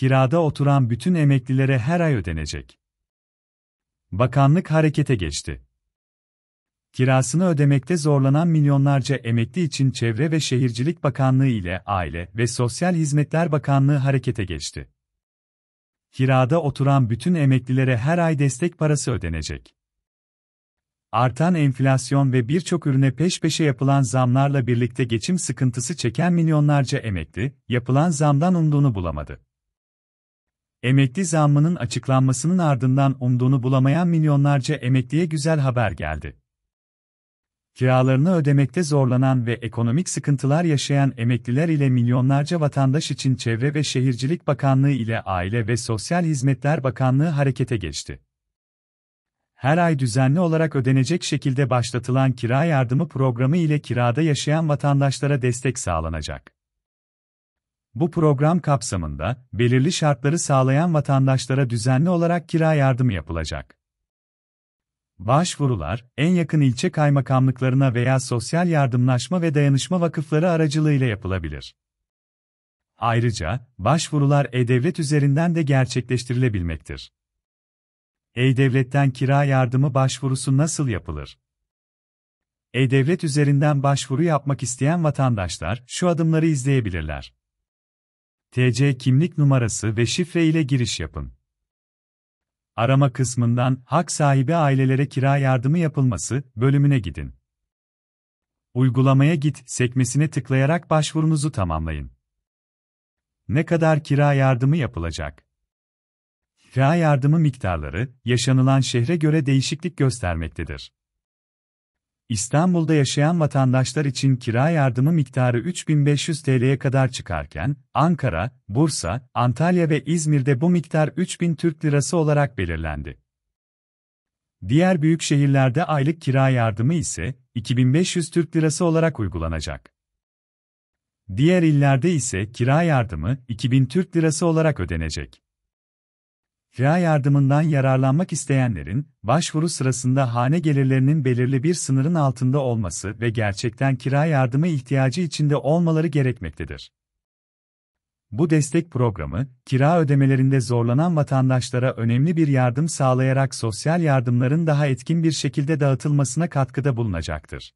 kirada oturan bütün emeklilere her ay ödenecek. Bakanlık harekete geçti. Kirasını ödemekte zorlanan milyonlarca emekli için Çevre ve Şehircilik Bakanlığı ile Aile ve Sosyal Hizmetler Bakanlığı harekete geçti. Kirada oturan bütün emeklilere her ay destek parası ödenecek. Artan enflasyon ve birçok ürüne peş peşe yapılan zamlarla birlikte geçim sıkıntısı çeken milyonlarca emekli, yapılan zamdan umduğunu bulamadı. Emekli zammının açıklanmasının ardından umduğunu bulamayan milyonlarca emekliye güzel haber geldi. Kiralarını ödemekte zorlanan ve ekonomik sıkıntılar yaşayan emekliler ile milyonlarca vatandaş için Çevre ve Şehircilik Bakanlığı ile Aile ve Sosyal Hizmetler Bakanlığı harekete geçti. Her ay düzenli olarak ödenecek şekilde başlatılan kira yardımı programı ile kirada yaşayan vatandaşlara destek sağlanacak. Bu program kapsamında, belirli şartları sağlayan vatandaşlara düzenli olarak kira yardımı yapılacak. Başvurular, en yakın ilçe kaymakamlıklarına veya Sosyal Yardımlaşma ve Dayanışma Vakıfları aracılığıyla yapılabilir. Ayrıca, başvurular e-devlet üzerinden de gerçekleştirilebilmektir. E-Devlet'ten kira yardımı başvurusu nasıl yapılır? E-Devlet üzerinden başvuru yapmak isteyen vatandaşlar şu adımları izleyebilirler. TC kimlik numarası ve şifre ile giriş yapın. Arama kısmından Hak sahibi ailelere kira yardımı yapılması bölümüne gidin. Uygulamaya git sekmesine tıklayarak başvurunuzu tamamlayın. Ne kadar kira yardımı yapılacak? Kira yardımı miktarları yaşanılan şehre göre değişiklik göstermektedir. İstanbul'da yaşayan vatandaşlar için kira yardımı miktarı 3500 TL'ye kadar çıkarken, Ankara, Bursa, Antalya ve İzmir'de bu miktar 3000 Türk Lirası olarak belirlendi. Diğer büyük şehirlerde aylık kira yardımı ise 2500 Türk Lirası olarak uygulanacak. Diğer illerde ise kira yardımı 2000 Türk Lirası olarak ödenecek. Kira yardımından yararlanmak isteyenlerin, başvuru sırasında hane gelirlerinin belirli bir sınırın altında olması ve gerçekten kira yardımı ihtiyacı içinde olmaları gerekmektedir. Bu destek programı, kira ödemelerinde zorlanan vatandaşlara önemli bir yardım sağlayarak sosyal yardımların daha etkin bir şekilde dağıtılmasına katkıda bulunacaktır.